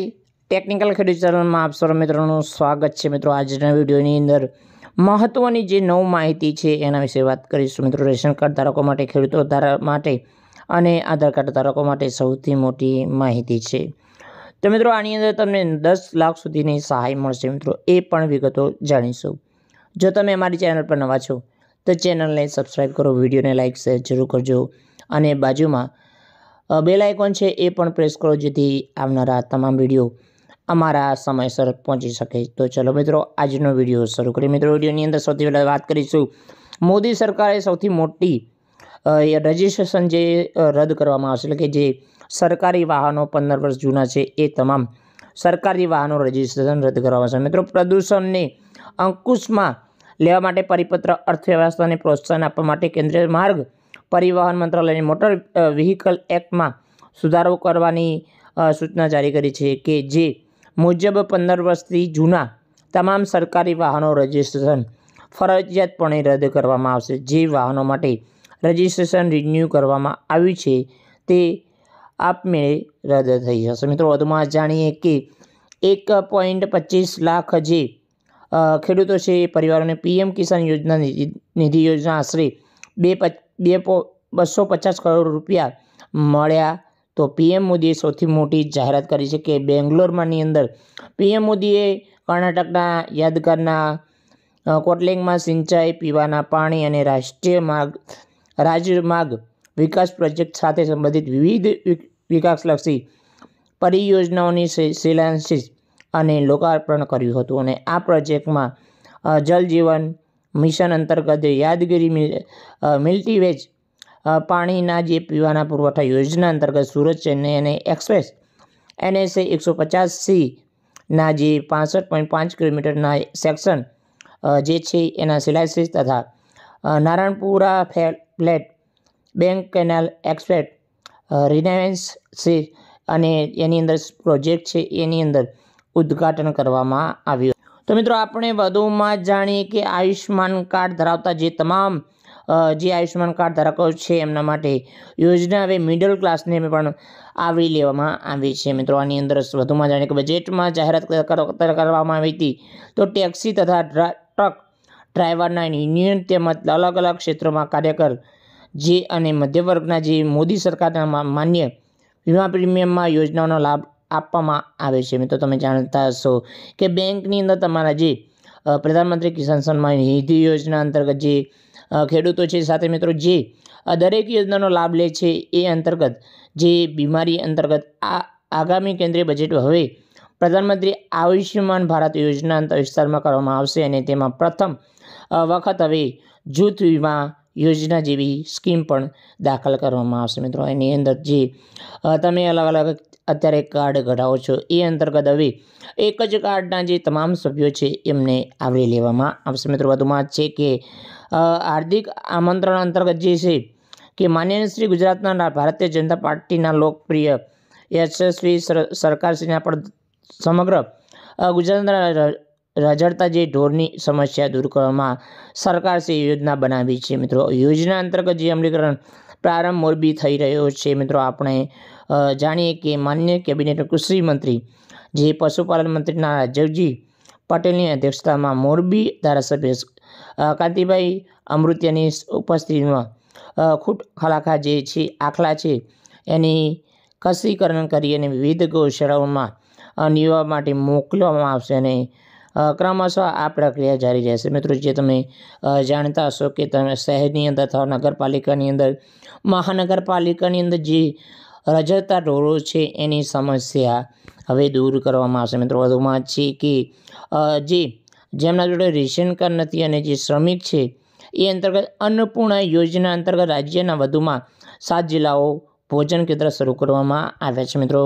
technical ખેડૂત ચેનલમાં આપ સૌ મિત્રોનું સ્વાગત છે મિત્રો આજના વિડીયોની અંદર મહત્ત્વની જે નવ માહિતી છે એના વિશે વાત કરીશું મિત્રો રેશન કાર્ડ ધારકો માટે ખેડૂતો ધારા માટે અને આધાર કાર્ડ ધારકો માટે સૌથી મોટી માહિતી છે તો મિત્રો આની અંદર તમને દસ લાખ સુધીની સહાય મળશે મિત્રો એ પણ વિગતો જાણીશું જો તમે અમારી ચેનલ પર નવા છો તો ચેનલને સબસ્ક્રાઈબ કરો વિડીયોને લાઇક શેર જરૂર કરજો અને બાજુમાં બેલ આઇકોન છે એ પણ પ્રેસ કરો જેથી આવનારા તમામ વિડીયો અમારા સમયસર પહોંચી શકે તો ચલો મિત્રો આજનો વિડીયો શરૂ કરીએ મિત્રો વિડીયોની અંદર સૌથી પહેલાં વાત કરીશું મોદી સરકારે સૌથી મોટી રજિસ્ટ્રેશન જે રદ કરવામાં આવશે એટલે કે જે સરકારી વાહનો પંદર વર્ષ જૂના છે એ તમામ સરકારી વાહનો રજિસ્ટ્રેશન રદ કરવામાં આવશે મિત્રો પ્રદૂષણને અંકુશમાં લેવા માટે પરિપત્ર અર્થવ્યવસ્થાને પ્રોત્સાહન આપવા માટે કેન્દ્રીય માર્ગ પરિવહન મંત્રાલયની મોટર વ્હીકલ એક્ટમાં સુધારો કરવાની સૂચના જારી કરી છે કે જે મુજબ પંદર વર્ષથી જૂના તમામ સરકારી વાહનો રજિસ્ટ્રેશન ફરજિયાતપણે રદ કરવામાં આવશે જે વાહનો માટે રજિસ્ટ્રેશન રિન્યૂ કરવામાં આવ્યું છે તે આપમેળે રદ થઈ જશે મિત્રો વધુમાં જાણીએ કે એક પોઈન્ટ પચીસ લાખ જે ખેડૂતો છે પરિવારોને પીએમ કિસાન યોજના નિધિ યોજના આશરે બે પચ બે પો બસો પચાસ કરોડ રૂપિયા મળ્યા તો પીએમ મોદીએ સૌથી મોટી જાહેરાત કરી છે કે બેંગ્લોરમાંની અંદર પીએમ મોદીએ કર્ણાટકના યાદગારના કોટલિંગમાં સિંચાઈ પીવાના પાણી અને રાષ્ટ્રીય માર્ગ રાજમાર્ગ વિકાસ પ્રોજેક્ટ સાથે સંબંધિત વિવિધ વિકાસલક્ષી પરિયોજનાઓની શિલાન્યાસ અને લોકાર્પણ કર્યું હતું અને આ પ્રોજેક્ટમાં જલજીવન મિશન અંતર્ગત યાદગીરી મિલ્ટી વેજ પાણીના જે પીવાના પુરવઠા યોજના અંતર્ગત સુરત ચેન્નઈ અને એક્સપ્રેસ એનએસએ એકસો પચાસ સીના જે પાસઠ પોઈન્ટ પાંચ કિલોમીટરના સેક્શન જે છે એના શિલાશીસ તથા નારાયણપુરા ફ્લેટ બેંક કેનાલ એક્સપ્રેટ રિનાયન્સ સી અને એની અંદર પ્રોજેક્ટ છે એની અંદર ઉદ્ઘાટન કરવામાં આવ્યું તો મિત્રો આપણે વધુમાં જાણીએ કે આયુષ્યમાન કાર્ડ ધરાવતા જે તમામ જે આયુષ્યમાન કાર્ડ ધારકો છે એમના માટે યોજના હવે મિડલ ક્લાસને પણ આવરી લેવામાં આવી છે મિત્રો આની અંદર વધુમાં જાણીએ કે બજેટમાં જાહેરાત કરવામાં આવી હતી તો ટેક્સી તથા ટ્રક ડ્રાઈવરના યુનિયન તેમજ અલગ અલગ ક્ષેત્રોમાં કાર્યકર જે અને મધ્યવર્ગના જે મોદી સરકારના માન્ય વીમા પ્રીમિયમમાં યોજનાઓનો લાભ આપવામાં આવે છે મિત્રો તમે જાણતા હશો કે બેંકની અંદર તમારા જે પ્રધાનમંત્રી કિસાન સન્માન નિધિ યોજના અંતર્ગત જે ખેડૂતો છે સાથે મિત્રો જે દરેક યોજનાનો લાભ લે છે એ અંતર્ગત જે બીમારી અંતર્ગત આ આગામી કેન્દ્રીય બજેટ હવે પ્રધાનમંત્રી આયુષ્યમાન ભારત યોજના અંતર વિસ્તારમાં કરવામાં આવશે અને તેમાં પ્રથમ વખત હવે જૂથ વીમા યોજના જેવી સ્કીમ પણ દાખલ કરવામાં આવશે મિત્રો એની અંદર જે તમે અલગ અલગ અત્યારે કાર્ડ ઘટાવો છો એ અંતર્ગત હવે એક જ કાર્ડના જે તમામ સભ્યો છે એમને આવરી લેવામાં આવશે મિત્રો વધુમાં છે કે હાર્દિક આમંત્રણ અંતર્ગત જે છે કે માન્ય શ્રી ગુજરાતના ભારતીય જનતા પાર્ટીના લોકપ્રિય યશસ્વી સરકારશ્રીના પણ સમગ્ર ગુજરાતના રજડતા જે ઢોરની સમસ્યા દૂર કરવામાં સરકારશ્રી યોજના બનાવી છે મિત્રો યોજના અંતર્ગત જે અમલીકરણ પ્રારંભ મોરબી થઈ રહ્યો છે મિત્રો આપણે જાણીએ કે માન્ય કેબિનેટ કૃષિ મંત્રી જે પશુપાલન મંત્રીના રાજીવજી પટેલની અધ્યક્ષતામાં મોરબી ધારાસભ્ય કાંતિભાઈ અમૃત્યની ઉપસ્થિતિમાં ખૂટ ખલાખા જે છે આખલા છે એની કસીકરણ કરી અને વિવિધ ગૌશાળાઓમાં નિવા માટે મોકલવામાં આવશે અને ક્રમશઃ આ પ્રક્રિયા જારી રહેશે મિત્રો જે તમે જાણતા હશો કે તમે શહેરની અંદર અથવા નગરપાલિકાની અંદર મહાનગરપાલિકાની અંદર જે રજતા ઢોરો છે એની સમસ્યા હવે દૂર કરવામાં આવશે મિત્રો વધુમાં છે કે જે જેમના જોડે રેશન કાર્ડ નથી અને જે શ્રમિક છે એ અંતર્ગત અન્નપૂર્ણા યોજના અંતર્ગત રાજ્યના વધુમાં સાત જિલ્લાઓ ભોજન કેન્દ્ર શરૂ કરવામાં આવ્યા છે મિત્રો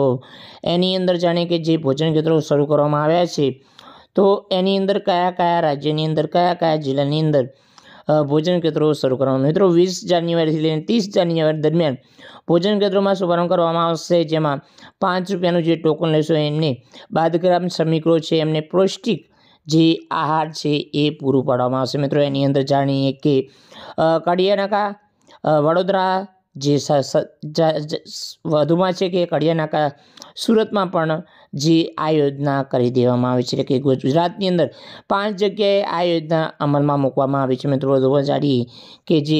એની અંદર જાણે કે જે ભોજન કેન્દ્રો શરૂ કરવામાં આવ્યા છે તો એની અંદર કયા કયા રાજ્યની અંદર કયા કયા જિલ્લાની અંદર ભોજન કેન્દ્રો શરૂ કરવાનું મિત્રો વીસ જાન્યુઆરીથી લઈને ત્રીસ જાન્યુઆરી દરમિયાન ભોજન કેન્દ્રોમાં શુભારંભ કરવામાં આવશે જેમાં પાંચ રૂપિયાનું જે ટોકન લેશો એમને બાદ બાદગ્રામ શ્રમિકો છે એમને પૌષ્ટિક જે આહાર છે એ પૂરું પાડવામાં આવશે મિત્રો એની અંદર જાણીએ કે કડિયાનાકા વડોદરા જે વધુમાં છે કે કડિયાનાકા સુરતમાં પણ જે આ યોજના કરી દેવામાં આવી છે એટલે કે ગુજરાતની અંદર પાંચ જગ્યાએ આ યોજના અમલમાં મૂકવામાં આવી છે મિત્રો વધુ જાણીએ કે જે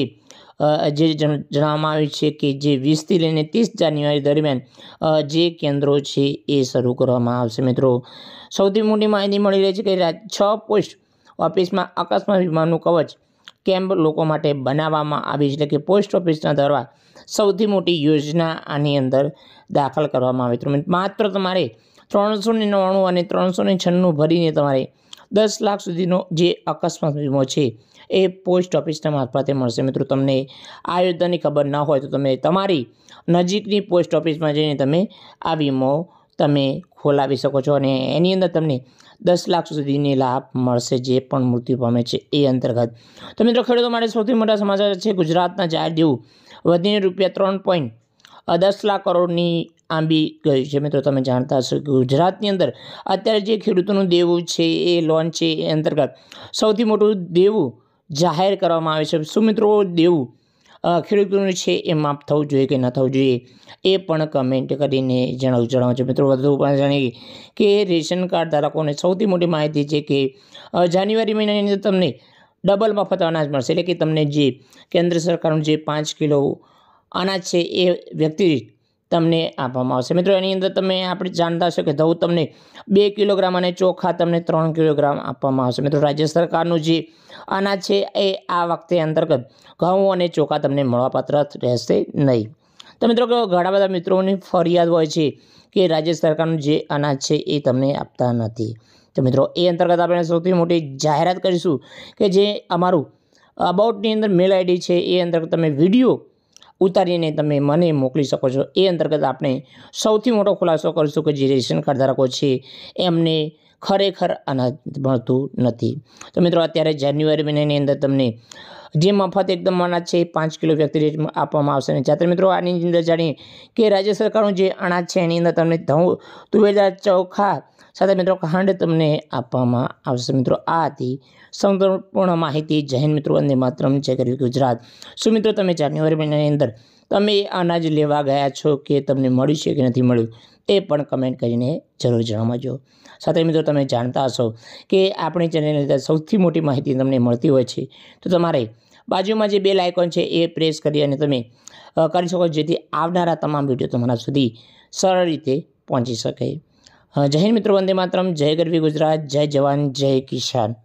જે જણાવવામાં આવ્યું છે કે જે વીસથી લઈને ત્રીસ જાન્યુઆરી દરમિયાન જે કેન્દ્રો છે એ શરૂ કરવામાં આવશે મિત્રો સૌથી મોટી માહિતી મળી રહી છે કે છ પોસ્ટ ઓફિસમાં અકસ્માત વીમાનું કવચ કેમ્પ લોકો માટે બનાવવામાં આવી છે એટલે કે પોસ્ટ ઓફિસના દ્વારા સૌથી મોટી યોજના આની અંદર દાખલ કરવામાં આવી મિત્રો માત્ર તમારે ત્રણસો ને નવ્વાણું અને ત્રણસો ને છન્નું ભરીને તમારે દસ લાખ સુધીનો જે અકસ્માત વીમો છે એ પોસ્ટ ઓફિસના મારફતે મળશે મિત્રો તમને આ યોજનાની ખબર ના હોય તો તમે તમારી નજીકની પોસ્ટ ઓફિસમાં જઈને તમે આ વીમો તમે ખોલાવી શકો છો અને એની અંદર તમને દસ લાખ સુધીની લાભ મળશે જે પણ મૃત્યુ પામે છે એ અંતર્ગત તો મિત્રો ખેડૂતો માટે સૌથી મોટા સમાચાર છે ગુજરાતના જાહેર દેવું વધીને રૂપિયા ત્રણ પોઈન્ટ દસ લાખ કરોડની આંબી ગયું છે મિત્રો તમે જાણતા હશો કે ગુજરાતની અંદર અત્યારે જે ખેડૂતોનું દેવું છે એ લોન છે એ અંતર્ગત સૌથી મોટું દેવું જાહેર કરવામાં આવે છે શું મિત્રો દેવું ખેડૂતોનું છે એ માફ થવું જોઈએ કે ન થવું જોઈએ એ પણ કમેન્ટ કરીને જણાવું જણાવું છે મિત્રો વધુ પણ જાણીએ કે રેશન કાર્ડ ધારકોને સૌથી મોટી માહિતી છે કે જાન્યુઆરી મહિનાની અંદર તમને ડબલ મફત અનાજ મળશે એટલે કે તમને જે કેન્દ્ર સરકારનું જે પાંચ કિલો અનાજ છે એ વ્યક્તિ તમને આપવામાં આવશે મિત્રો એની અંદર તમે આપણે જાણતા હશો કે ધઉં તમને બે કિલોગ્રામ અને ચોખા તમને ત્રણ કિલોગ્રામ આપવામાં આવશે મિત્રો રાજ્ય સરકારનું જે અનાજ છે એ આ વખતે અંતર્ગત ઘઉં અને ચોખા તમને મળવાપાત્ર રહેશે નહીં તો મિત્રો ઘણા બધા મિત્રોની ફરિયાદ હોય છે કે રાજ્ય સરકારનું જે અનાજ છે એ તમને આપતા નથી તો મિત્રો એ અંતર્ગત આપણે સૌથી મોટી જાહેરાત કરીશું કે જે અમારું અબાઉટની અંદર મેલ આઈડી છે એ અંતર્ગત તમે વિડીયો ઉતારીને તમે મને મોકલી શકો છો એ અંતર્ગત આપણે સૌથી મોટો ખુલાસો કરીશું કે જે રેશન કાર્ડ ધારકો છે એમને ખરેખર અનાજ મળતું નથી તો મિત્રો અત્યારે જાન્યુઆરી મહિનાની અંદર તમને જે મફત એકદમ અનાજ છે પાંચ કિલો વ્યક્તિ રેટ આપવામાં આવશે અને જાત્ર મિત્રો આની અંદર જાણીએ કે રાજ્ય સરકારનું જે અનાજ છે એની અંદર તમને ધઉં તુવેર ચોખા સાથે મિત્રો ખાંડ તમને આપવામાં આવશે મિત્રો આ હતી સંપૂર્ણ માહિતી જૈન મિત્રો અને માત્રમ ચેક કર્યું ગુજરાત શું મિત્રો તમે જાન્યુઆરી મહિનાની અંદર તમે અનાજ લેવા ગયા છો કે તમને મળ્યું છે કે નથી મળ્યું તે પણ કમેન્ટ કરીને જરૂર જણાવજો સાથે મિત્રો તમે જાણતા હશો કે આપણી ચેનલની અંદર સૌથી મોટી માહિતી તમને મળતી હોય છે તો તમારે બાજુમાં જે બે લાયકોન છે એ પ્રેસ કરી અને તમે કરી શકો જેથી આવનારા તમામ વિડીયો તમારા સુધી સરળ રીતે પહોંચી શકે જય હિન્દ મિત્રો વંદે માતરમ જય ગરવી ગુજરાત જય જવાન જય કિસાન